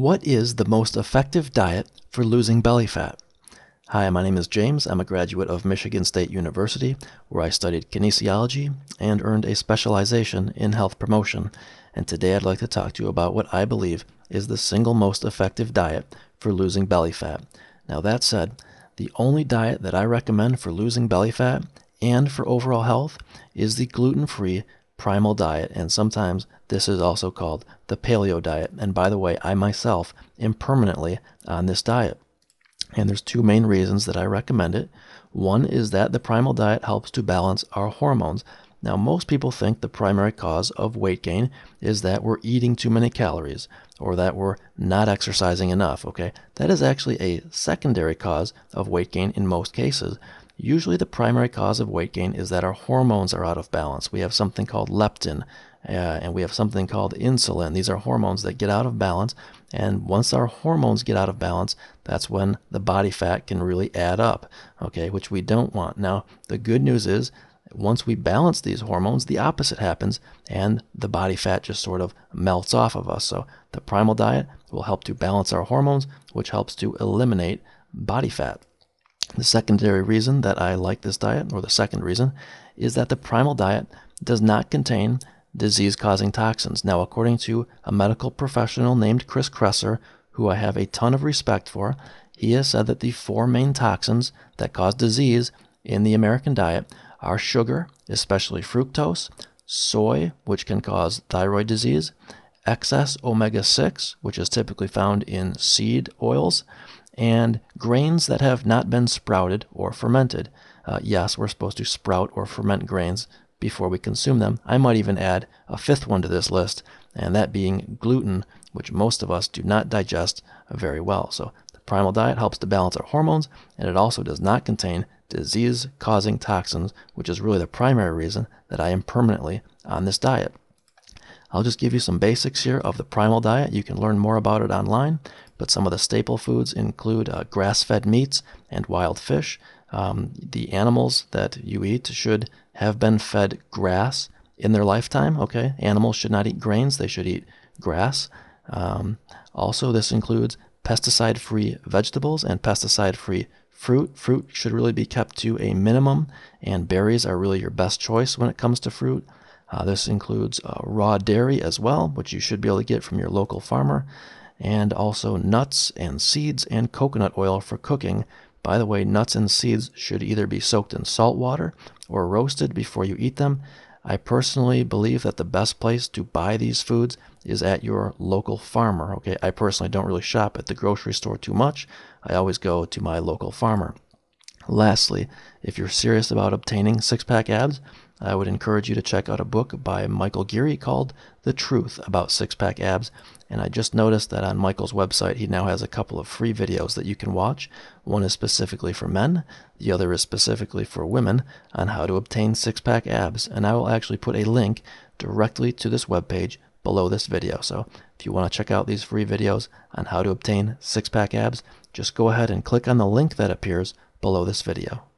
What is the most effective diet for losing belly fat? Hi, my name is James. I'm a graduate of Michigan State University, where I studied kinesiology and earned a specialization in health promotion. And today I'd like to talk to you about what I believe is the single most effective diet for losing belly fat. Now, that said, the only diet that I recommend for losing belly fat and for overall health is the gluten free primal diet, and sometimes this is also called the paleo diet. And by the way, I myself am permanently on this diet. And there's two main reasons that I recommend it. One is that the primal diet helps to balance our hormones. Now, most people think the primary cause of weight gain is that we're eating too many calories or that we're not exercising enough, okay? That is actually a secondary cause of weight gain in most cases. Usually, the primary cause of weight gain is that our hormones are out of balance. We have something called leptin uh, and we have something called insulin. These are hormones that get out of balance. And once our hormones get out of balance, that's when the body fat can really add up, okay, which we don't want. Now, the good news is once we balance these hormones, the opposite happens and the body fat just sort of melts off of us. So, the primal diet will help to balance our hormones, which helps to eliminate body fat. The secondary reason that I like this diet, or the second reason, is that the primal diet does not contain disease causing toxins. Now, according to a medical professional named Chris Kresser, who I have a ton of respect for, he has said that the four main toxins that cause disease in the American diet are sugar, especially fructose, soy, which can cause thyroid disease, excess omega 6, which is typically found in seed oils, and grains that have not been sprouted or fermented. Uh, yes, we're supposed to sprout or ferment grains before we consume them. I might even add a fifth one to this list, and that being gluten, which most of us do not digest very well. So the primal diet helps to balance our hormones, and it also does not contain disease causing toxins, which is really the primary reason that I am permanently on this diet. I'll just give you some basics here of the primal diet. You can learn more about it online, but some of the staple foods include uh, grass fed meats and wild fish. Um, the animals that you eat should have been fed grass in their lifetime, okay? Animals should not eat grains, they should eat grass. Um, also, this includes pesticide free vegetables and pesticide free fruit. Fruit should really be kept to a minimum, and berries are really your best choice when it comes to fruit. Uh, this includes uh, raw dairy as well, which you should be able to get from your local farmer, and also nuts and seeds and coconut oil for cooking. By the way, nuts and seeds should either be soaked in salt water or roasted before you eat them. I personally believe that the best place to buy these foods is at your local farmer. Okay, I personally don't really shop at the grocery store too much. I always go to my local farmer. Lastly, if you're serious about obtaining six pack abs, I would encourage you to check out a book by Michael Geary called The Truth About Six Pack Abs. And I just noticed that on Michael's website, he now has a couple of free videos that you can watch. One is specifically for men, the other is specifically for women on how to obtain six pack abs. And I will actually put a link directly to this webpage below this video. So if you want to check out these free videos on how to obtain six pack abs, just go ahead and click on the link that appears below this video.